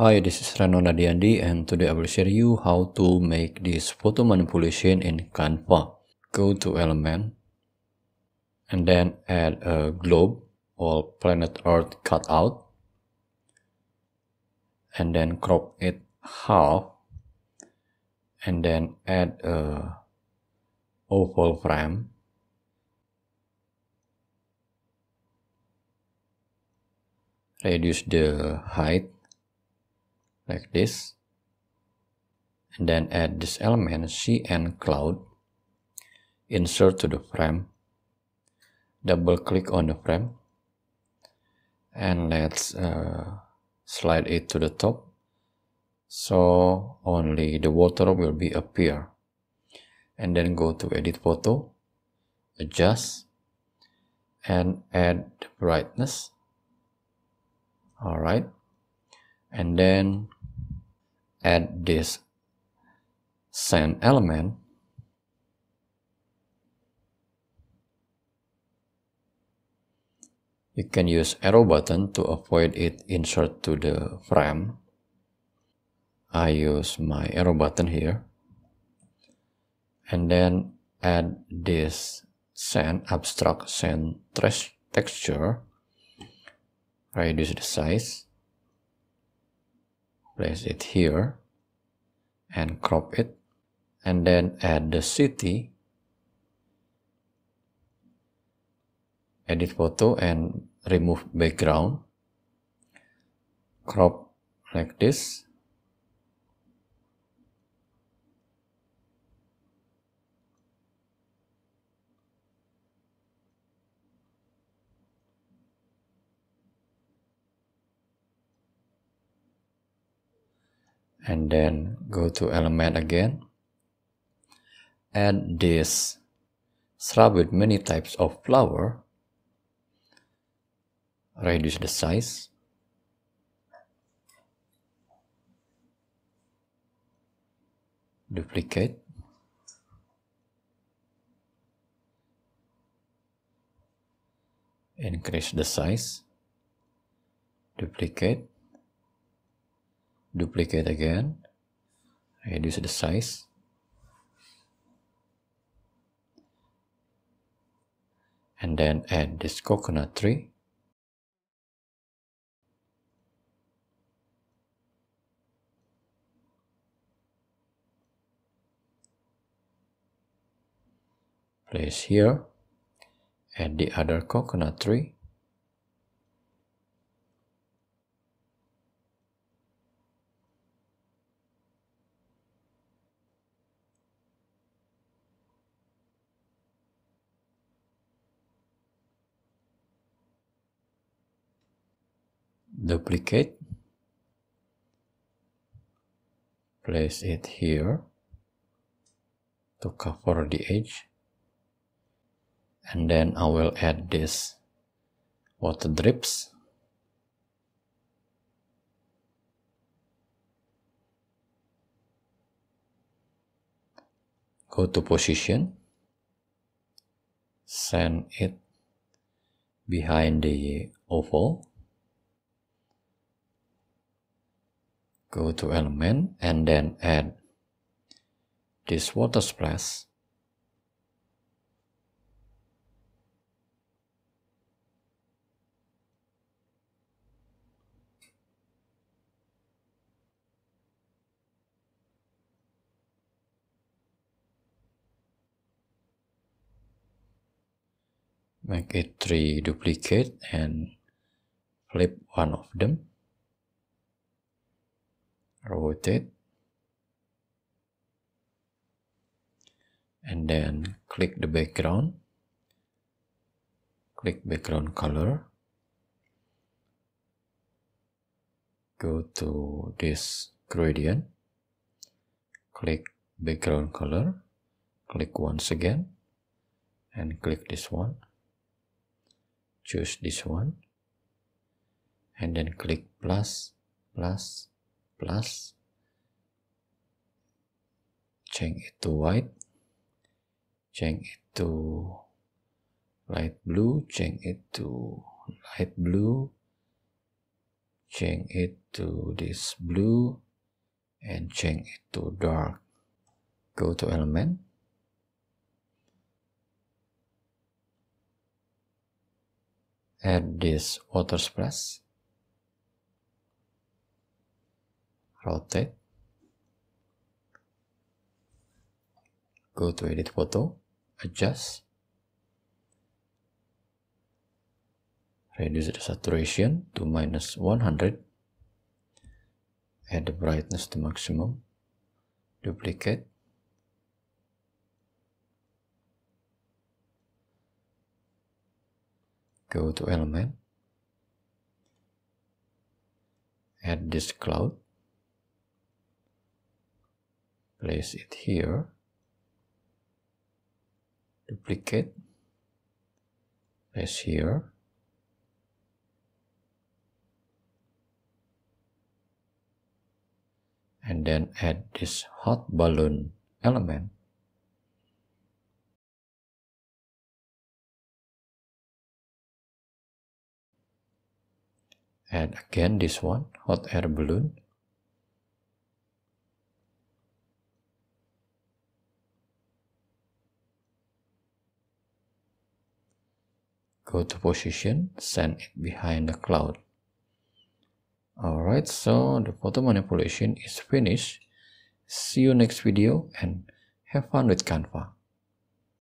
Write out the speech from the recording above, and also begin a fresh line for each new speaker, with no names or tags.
Hi, this is Rano Nadiandi and today I will share you how to make this photo manipulation in Canva. Go to element and then add a globe or planet earth cutout and then crop it half and then add a oval frame reduce the height like this and then add this element cn cloud insert to the frame double click on the frame and let's uh, slide it to the top so only the water will be appear and then go to edit photo adjust and add brightness all right and then add this sand element you can use arrow button to avoid it insert to the frame I use my arrow button here and then add this sand abstract send texture reduce the size place it here and crop it and then add the city edit photo and remove background crop like this and then go to element again add this shrub with many types of flower reduce the size duplicate increase the size duplicate duplicate again reduce the size and then add this coconut tree place here add the other coconut tree duplicate place it here to cover the edge and then I will add this water drips go to position send it behind the oval Go to element and then add this water splash. make it three duplicate and flip one of them rotate and then click the background click background color go to this gradient click background color click once again and click this one choose this one and then click plus plus plus change it to white change it to light blue change it to light blue change it to this blue and change it to dark go to element add this water splash rotate go to edit photo adjust reduce the saturation to minus 100 add the brightness to maximum duplicate go to element add this cloud place it here duplicate place here and then add this hot balloon element add again this one hot air balloon go to position send it behind the cloud alright so the photo manipulation is finished see you next video and have fun with canva